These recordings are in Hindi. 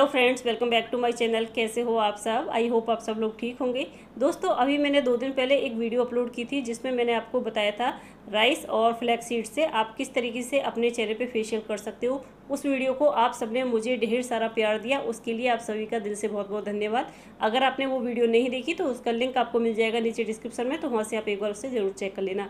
hello friends welcome back to my channel कैसे हो आप सब आई होप आप सब लोग ठीक होंगे दोस्तों अभी मैंने दो दिन पहले एक वीडियो अपलोड की थी जिसमें मैंने आपको बताया था राइस और फ्लैक्स सीड से आप किस तरीके से अपने चेहरे पे फेशियल कर सकते हो उस वीडियो को आप सबने मुझे ढेर सारा प्यार दिया उसके लिए आप सभी का दिल से बहुत बहुत धन्यवाद अगर आपने वो वीडियो नहीं देखी तो उसका लिंक आपको मिल जाएगा नीचे डिस्क्रिप्शन में तो वहाँ से आप एक बार उसे ज़रूर चेक कर लेना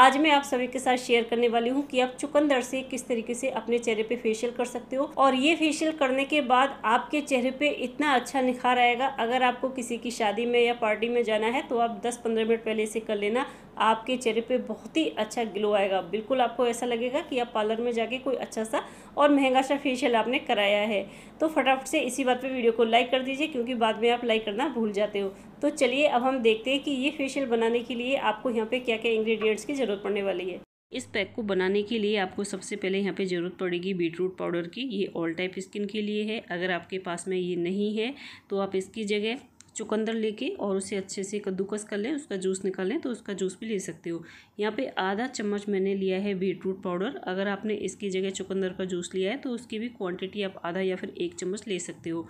आज मैं आप सभी के साथ शेयर करने वाली हूँ कि आप चुकंदर से किस तरीके से अपने चेहरे पे फेशियल कर सकते हो और ये फेशियल करने के बाद आपके चेहरे पे इतना अच्छा निखार आएगा अगर आपको किसी की शादी में या पार्टी में जाना है तो आप दस पंद्रह मिनट पहले इसे कर लेना आपके चेहरे पे बहुत ही अच्छा ग्लो आएगा बिल्कुल आपको ऐसा लगेगा कि आप पार्लर में जाके कोई अच्छा सा और महंगा सा फेशियल आपने कराया है तो फटाफट से इसी बात पे वीडियो को लाइक कर दीजिए क्योंकि बाद में आप लाइक करना भूल जाते हो तो चलिए अब हम देखते हैं कि ये फेशियल बनाने के लिए आपको यहाँ पर क्या क्या इंग्रीडियंट्स की ज़रूरत पड़ने वाली है इस पैक को बनाने के लिए आपको सबसे पहले यहाँ पे ज़रूरत पड़ेगी बीटरूट पाउडर की ये ऑल टाइप स्किन के लिए है अगर आपके पास में ये नहीं है तो आप इसकी जगह चुकंदर लेके और उसे अच्छे से कद्दूकस कर लें उसका जूस निकालें तो उसका जूस भी ले सकते हो यहाँ पे आधा चम्मच मैंने लिया है बीटरूट पाउडर अगर आपने इसकी जगह चुकंदर का जूस लिया है तो उसकी भी क्वांटिटी आप आधा या फिर एक चम्मच ले सकते हो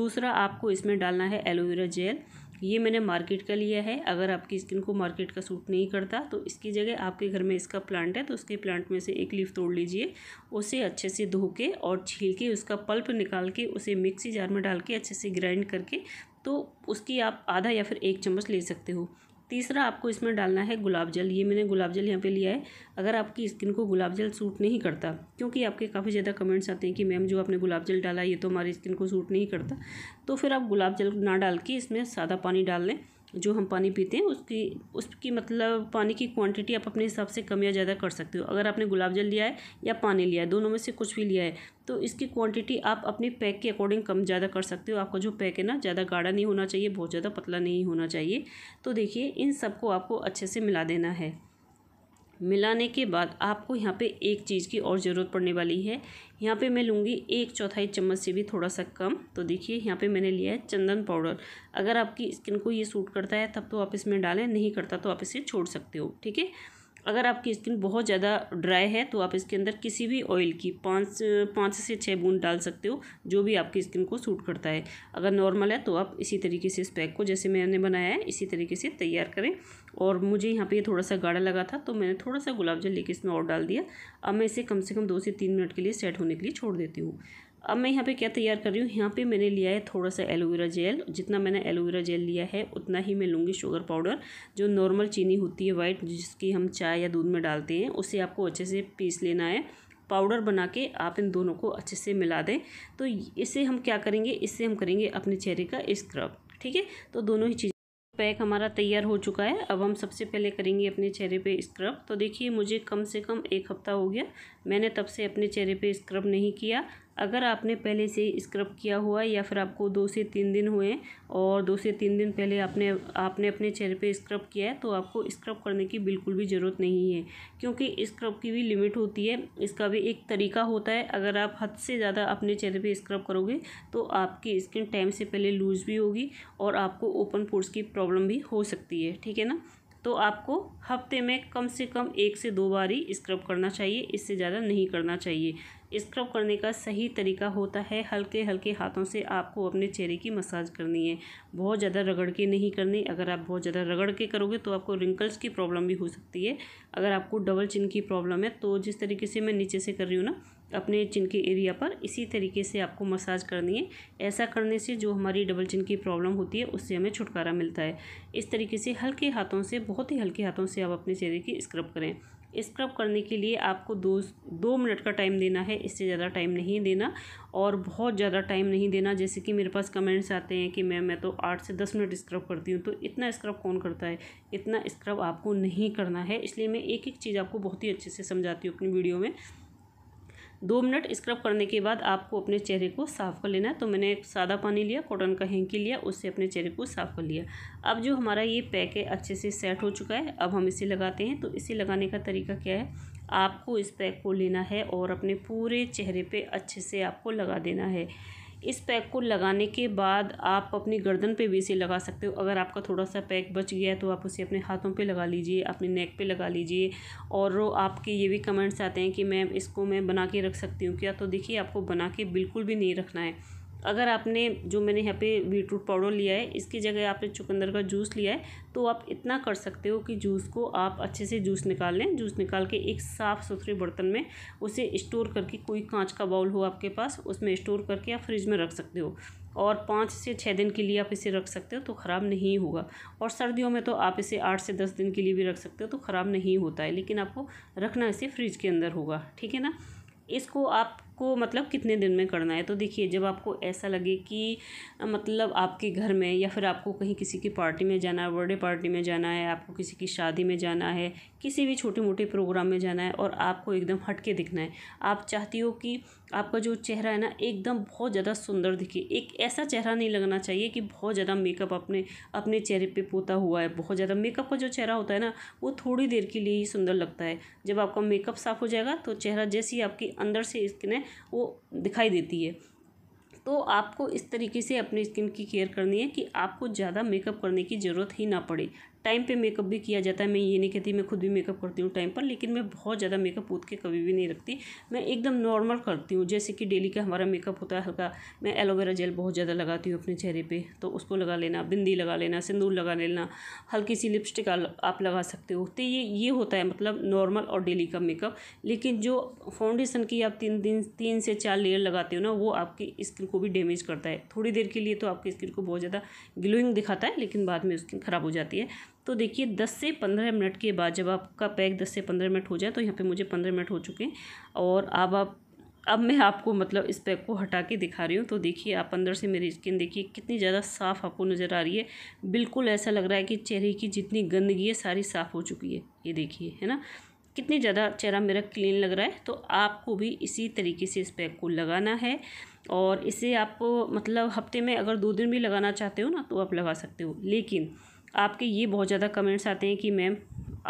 दूसरा आपको इसमें डालना है एलोवेरा जेल ये मैंने मार्केट का लिया है अगर आपकी स्किन को मार्केट का सूट नहीं करता तो इसकी जगह आपके घर में इसका प्लांट है तो उसके प्लांट में से एक लीफ तोड़ लीजिए उसे अच्छे से धो के और छील के उसका पल्प निकाल के उसे मिक्सी जार में डाल के अच्छे से ग्राइंड करके तो उसकी आप आधा या फिर एक चम्मच ले सकते हो तीसरा आपको इसमें डालना है गुलाब जल ये मैंने गुलाब जल यहाँ पे लिया है अगर आपकी स्किन को गुलाब जल सूट नहीं करता क्योंकि आपके काफ़ी ज़्यादा कमेंट्स आते हैं कि मैम जो आपने गुलाब जल डाला ये तो हमारी स्किन को सूट नहीं करता तो फिर आप गुलाब जल ना डाल के इसमें सादा पानी डाल लें जो हम पानी पीते हैं उसकी उसकी मतलब पानी की क्वांटिटी आप अपने हिसाब से कम या ज़्यादा कर सकते हो अगर आपने गुलाब जल लिया है या पानी लिया है दोनों में से कुछ भी लिया है तो इसकी क्वांटिटी आप अपने पैक के अकॉर्डिंग कम ज़्यादा कर सकते हो आपका जो पैक है ना ज़्यादा गाढ़ा नहीं होना चाहिए बहुत ज़्यादा पतला नहीं होना चाहिए तो देखिए इन सबको आपको अच्छे से मिला देना है मिलाने के बाद आपको यहाँ पे एक चीज़ की और ज़रूरत पड़ने वाली है यहाँ पे मैं लूँगी एक चौथाई चम्मच से भी थोड़ा सा कम तो देखिए यहाँ पे मैंने लिया है चंदन पाउडर अगर आपकी स्किन को ये सूट करता है तब तो आप इसमें डालें नहीं करता तो आप इसे छोड़ सकते हो ठीक है अगर आपकी स्किन बहुत ज़्यादा ड्राई है तो आप इसके अंदर किसी भी ऑयल की पाँच पाँच से छः बूंद डाल सकते हो जो भी आपकी स्किन को सूट करता है अगर नॉर्मल है तो आप इसी तरीके से इस पैक को जैसे मैंने बनाया है इसी तरीके से तैयार करें और मुझे यहाँ पे ये थोड़ा सा गाढ़ा लगा था तो मैंने थोड़ा सा गुलाब जल लेके इसमें और डाल दिया अब मैं इसे कम से कम दो से तीन मिनट के लिए सेट होने के लिए छोड़ देती हूँ अब मैं यहाँ पे क्या तैयार कर रही हूँ यहाँ पे मैंने लिया है थोड़ा सा एलोवेरा जेल जितना मैंने एलोवेरा जेल लिया है उतना ही मैं लूँगी शुगर पाउडर जो नॉर्मल चीनी होती है वाइट जिसकी हम चाय या दूध में डालते हैं उसे आपको अच्छे से पीस लेना है पाउडर बना के आप इन दोनों को अच्छे से मिला दें तो इसे हम क्या करेंगे इससे हम करेंगे अपने चेहरे का स्क्रब ठीक है तो दोनों ही पैक हमारा तैयार हो चुका है अब हम सबसे पहले करेंगे अपने चेहरे पे स्क्रब तो देखिए मुझे कम से कम एक हफ्ता हो गया मैंने तब से अपने चेहरे पे स्क्रब नहीं किया अगर आपने पहले से स्क्रब किया हुआ या फिर आपको दो से तीन दिन हुए और दो से तीन दिन पहले आपने आपने अपने चेहरे पे स्क्रब किया है तो आपको स्क्रब करने की बिल्कुल भी ज़रूरत नहीं है क्योंकि स्क्रब की भी लिमिट होती है इसका भी एक तरीका होता है अगर आप हद से ज़्यादा अपने चेहरे पर स्क्रब करोगे तो आपकी स्किन टाइम से पहले लूज़ भी होगी और आपको ओपन पोर्स की प्रॉब्लम भी हो सकती है ठीक है ना तो आपको हफ्ते में कम से कम एक से दो बार ही स्क्रब करना चाहिए इससे ज़्यादा नहीं करना चाहिए स्क्रब करने का सही तरीका होता है हल्के हल्के हाथों से आपको अपने चेहरे की मसाज करनी है बहुत ज़्यादा रगड़ के नहीं करनी अगर आप बहुत ज़्यादा रगड़ के करोगे तो आपको रिंकल्स की प्रॉब्लम भी हो सकती है अगर आपको डबल चिन की प्रॉब्लम है तो जिस तरीके से मैं नीचे से कर रही हूँ ना अपने चिन के एरिया पर इसी तरीके से आपको मसाज करनी है ऐसा करने से जो हमारी डबल चिन की प्रॉब्लम होती है उससे हमें छुटकारा मिलता है इस तरीके से हल्के हाथों से बहुत ही हल्के हाथों से आप अपने चेहरे की स्क्रब करें स्क्रब करने के लिए आपको दो दो मिनट का टाइम देना है इससे ज़्यादा टाइम नहीं देना और बहुत ज़्यादा टाइम नहीं देना जैसे कि मेरे पास कमेंट्स आते हैं कि मैम मैं तो आठ से दस मिनट स्क्रब करती हूँ तो इतना स्क्रब कौन करता है इतना स्क्रब आपको नहीं करना है इसलिए मैं एक एक चीज़ आपको बहुत ही अच्छे से समझाती हूँ अपनी वीडियो में दो मिनट स्क्रब करने के बाद आपको अपने चेहरे को साफ़ कर लेना है तो मैंने सादा पानी लिया कॉटन का हैंकी लिया उससे अपने चेहरे को साफ़ कर लिया अब जो हमारा ये पैक है अच्छे से सेट हो चुका है अब हम इसे लगाते हैं तो इसे लगाने का तरीका क्या है आपको इस पैक को लेना है और अपने पूरे चेहरे पर अच्छे से आपको लगा देना है इस पैक को लगाने के बाद आप अपनी गर्दन पे भी इसे लगा सकते हो अगर आपका थोड़ा सा पैक बच गया है तो आप उसे अपने हाथों पे लगा लीजिए अपने नेक पे लगा लीजिए और आपके ये भी कमेंट्स आते हैं कि मैम इसको मैं बना के रख सकती हूँ क्या तो देखिए आपको बना के बिल्कुल भी नहीं रखना है अगर आपने जो मैंने यहाँ पे बीटरूट पाउडर लिया है इसकी जगह आपने चुकंदर का जूस लिया है तो आप इतना कर सकते हो कि जूस को आप अच्छे से जूस निकाल लें जूस निकाल के एक साफ़ सुथरे बर्तन में उसे स्टोर करके कोई कांच का बाउल हो आपके पास उसमें स्टोर करके आप फ्रिज में रख सकते हो और पाँच से छः दिन के लिए आप इसे रख सकते हो तो ख़राब नहीं होगा और सर्दियों में तो आप इसे आठ से दस दिन के लिए भी रख सकते हो तो ख़राब नहीं होता है लेकिन आपको रखना इसे फ्रिज के अंदर होगा ठीक है ना इसको आप आपको मतलब कितने दिन में करना है तो देखिए जब आपको ऐसा लगे कि मतलब आपके घर में या फिर आपको कहीं किसी की पार्टी में जाना है बर्थडे पार्टी में जाना है आपको किसी की शादी में जाना है किसी भी छोटे मोटे प्रोग्राम में जाना है और आपको एकदम हटके दिखना है आप चाहती हो कि आपका जो चेहरा है ना एकदम बहुत ज़्यादा सुंदर दिखे एक ऐसा चेहरा नहीं लगना चाहिए कि बहुत ज़्यादा मेकअप अपने अपने चेहरे पे पोता हुआ है बहुत ज़्यादा मेकअप का जो चेहरा होता है ना वो थोड़ी देर के लिए ही सुंदर लगता है जब आपका मेकअप साफ़ हो जाएगा तो चेहरा जैसी आपके अंदर से स्किन है वो दिखाई देती है तो आपको इस तरीके से अपनी स्किन की केयर करनी है कि आपको ज़्यादा मेकअप करने की ज़रूरत ही ना पड़े टाइम पे मेकअप भी किया जाता है मैं ये नहीं कहती मैं खुद भी मेकअप करती हूँ टाइम पर लेकिन मैं बहुत ज़्यादा मेकअप पोत के कभी भी नहीं रखती मैं एकदम नॉर्मल करती हूँ जैसे कि डेली का हमारा मेकअप होता है हल्का मैं एलोवेरा जेल बहुत ज़्यादा लगाती हूँ अपने चेहरे पर तो उसको लगा लेना बिंदी लगा लेना सिंदूर लगा लेना हल्की सी लिपस्टिक आप लगा सकते हो तो ये ये होता है मतलब नॉर्मल और डेली का मेकअप लेकिन जो फाउंडेशन की आप तीन दिन तीन से चार लेयर लगाते हो ना वो आपकी स्किन को भी डैमेज करता है थोड़ी देर के लिए तो आपकी स्किन को बहुत ज़्यादा ग्लोइंग दिखाता है लेकिन बाद में स्किन ख़राब हो जाती है तो देखिए 10 से 15 मिनट के बाद जब आपका पैक 10 से 15 मिनट हो जाए तो यहाँ पे मुझे 15 मिनट हो चुके हैं और अब आप अब मैं आपको मतलब इस पैक को हटा के दिखा रही हूँ तो देखिए आप अंदर से मेरी स्किन देखिए कितनी ज़्यादा साफ़ आपको नज़र आ रही है बिल्कुल ऐसा लग रहा है कि चेहरे की जितनी गंदगी है सारी साफ़ हो चुकी है ये देखिए है ना कितनी ज़्यादा चेहरा मेरा क्लीन लग रहा है तो आपको भी इसी तरीके से इस पैक को लगाना है और इसे आप मतलब हफ्ते में अगर दो दिन भी लगाना चाहते हो ना तो आप लगा सकते हो लेकिन आपके ये बहुत ज़्यादा कमेंट्स आते हैं कि मैम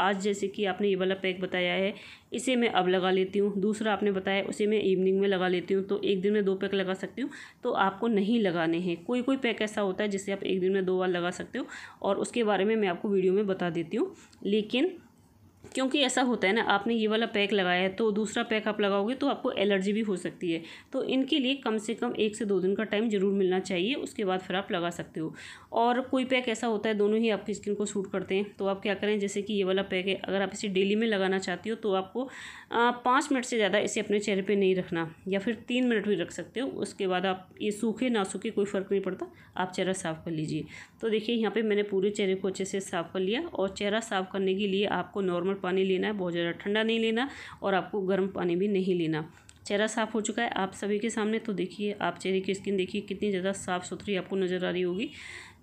आज जैसे कि आपने ये वाला पैक बताया है इसे मैं अब लगा लेती हूँ दूसरा आपने बताया उसे मैं इवनिंग में लगा लेती हूँ तो एक दिन में दो पैक लगा सकती हूँ तो आपको नहीं लगाने हैं कोई कोई पैक ऐसा होता है जिसे आप एक दिन में दो बार लगा सकते हो और उसके बारे में मैं आपको वीडियो में बता देती हूँ लेकिन क्योंकि ऐसा होता है ना आपने ये वाला पैक लगाया है तो दूसरा पैक आप लगाओगे तो आपको एलर्जी भी हो सकती है तो इनके लिए कम से कम एक से दो दिन का टाइम ज़रूर मिलना चाहिए उसके बाद फिर आप लगा सकते हो और कोई पैक ऐसा होता है दोनों ही आपकी स्किन को सूट करते हैं तो आप क्या करें जैसे कि ये वाला पैक है अगर आप इसे डेली में लगाना चाहती हो तो आपको पाँच मिनट से ज़्यादा इसे अपने चेहरे पर नहीं रखना या फिर तीन मिनट भी रख सकते हो उसके बाद आप ये सूखे ना सूखे कोई फ़र्क नहीं पड़ता आप चेहरा साफ़ कर लीजिए तो देखिए यहाँ पर मैंने पूरे चेहरे को अच्छे से साफ़ कर लिया और चेहरा साफ़ करने के लिए आपको नॉर्मल पानी लेना है बहुत ज़्यादा ठंडा नहीं लेना और आपको गर्म पानी भी नहीं लेना चेहरा साफ़ हो चुका है आप सभी के सामने तो देखिए आप चेहरे की स्किन देखिए कितनी ज़्यादा साफ़ सुथरी आपको नज़र आ रही होगी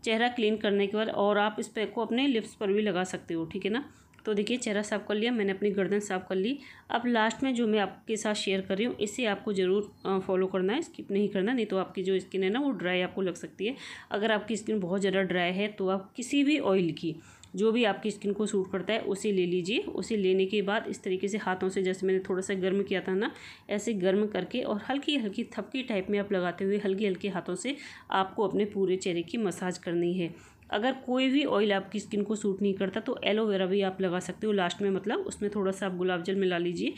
चेहरा क्लीन करने के बाद और आप इस पैक को अपने लिप्स पर भी लगा सकते हो ठीक है ना तो देखिए चेहरा साफ़ कर लिया मैंने अपनी गर्दन साफ़ कर ली अब लास्ट में जो मैं आपके साथ शेयर कर रही हूँ इसे आपको ज़रूर फॉलो करना है स्किप नहीं करना नहीं तो आपकी जो स्किन है ना वो ड्राई आपको लग सकती है अगर आपकी स्किन बहुत ज़्यादा ड्राई है तो आप किसी भी ऑयल की जो भी आपकी स्किन को सूट करता है उसे ले लीजिए उसे लेने के बाद इस तरीके से हाथों से जैसे मैंने थोड़ा सा गर्म किया था ना ऐसे गर्म करके और हल्की हल्की थपकी टाइप में आप लगाते हुए हल्के हल्के हाथों से आपको अपने पूरे चेहरे की मसाज करनी है अगर कोई भी ऑयल आपकी स्किन को सूट नहीं करता तो एलोवेरा भी आप लगा सकते हो लास्ट में मतलब उसमें थोड़ा सा आप गुलाब जल मिला लीजिए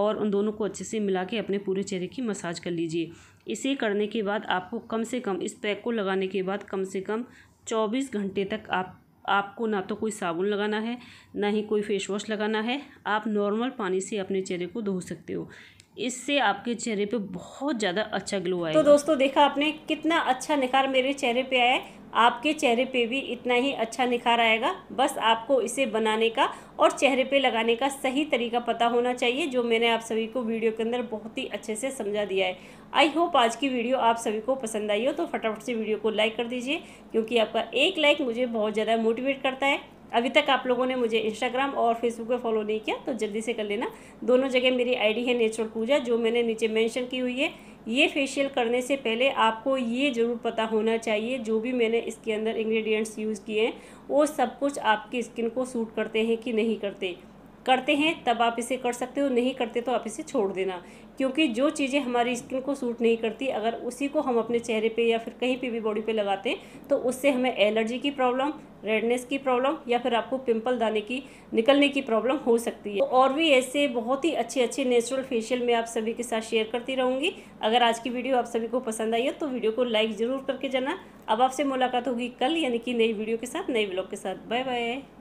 और उन दोनों को अच्छे से मिला के अपने पूरे चेहरे की मसाज कर लीजिए इसे करने के बाद आपको कम से कम इस पैक को लगाने के बाद कम से कम चौबीस घंटे तक आप आपको ना तो कोई साबुन लगाना है ना ही कोई फेस वॉश लगाना है आप नॉर्मल पानी से अपने चेहरे को धो सकते हो इससे आपके चेहरे पे बहुत ज़्यादा अच्छा ग्लो आएगा तो दोस्तों देखा आपने कितना अच्छा निखार मेरे चेहरे पे आया है आपके चेहरे पे भी इतना ही अच्छा निखार आएगा बस आपको इसे बनाने का और चेहरे पे लगाने का सही तरीका पता होना चाहिए जो मैंने आप सभी को वीडियो के अंदर बहुत ही अच्छे से समझा दिया है आई होप आज की वीडियो आप सभी को पसंद आई हो तो फटाफट से वीडियो को लाइक कर दीजिए क्योंकि आपका एक लाइक मुझे बहुत ज़्यादा मोटिवेट करता है अभी तक आप लोगों ने मुझे इंस्टाग्राम और फेसबुक पे फॉलो नहीं किया तो जल्दी से कर लेना दोनों जगह मेरी आईडी है नेचुरल पूजा जो मैंने नीचे मेंशन की हुई है ये फेशियल करने से पहले आपको ये ज़रूर पता होना चाहिए जो भी मैंने इसके अंदर इंग्रेडिएंट्स यूज़ किए हैं वो सब कुछ आपकी स्किन को सूट करते हैं कि नहीं करते करते हैं तब आप इसे कर सकते हो नहीं करते तो आप इसे छोड़ देना क्योंकि जो चीज़ें हमारी स्किन को सूट नहीं करती अगर उसी को हम अपने चेहरे पे या फिर कहीं पे भी बॉडी पे लगाते हैं तो उससे हमें एलर्जी की प्रॉब्लम रेडनेस की प्रॉब्लम या फिर आपको पिंपल दाने की निकलने की प्रॉब्लम हो सकती है तो और भी ऐसे बहुत ही अच्छे अच्छे नेचुरल फेशियल मैं आप सभी के साथ शेयर करती रहूँगी अगर आज की वीडियो आप सभी को पसंद आई है तो वीडियो को लाइक ज़रूर करके जाना अब आपसे मुलाकात होगी कल यानी कि नई वीडियो के साथ नए ब्लॉग के साथ बाय बाय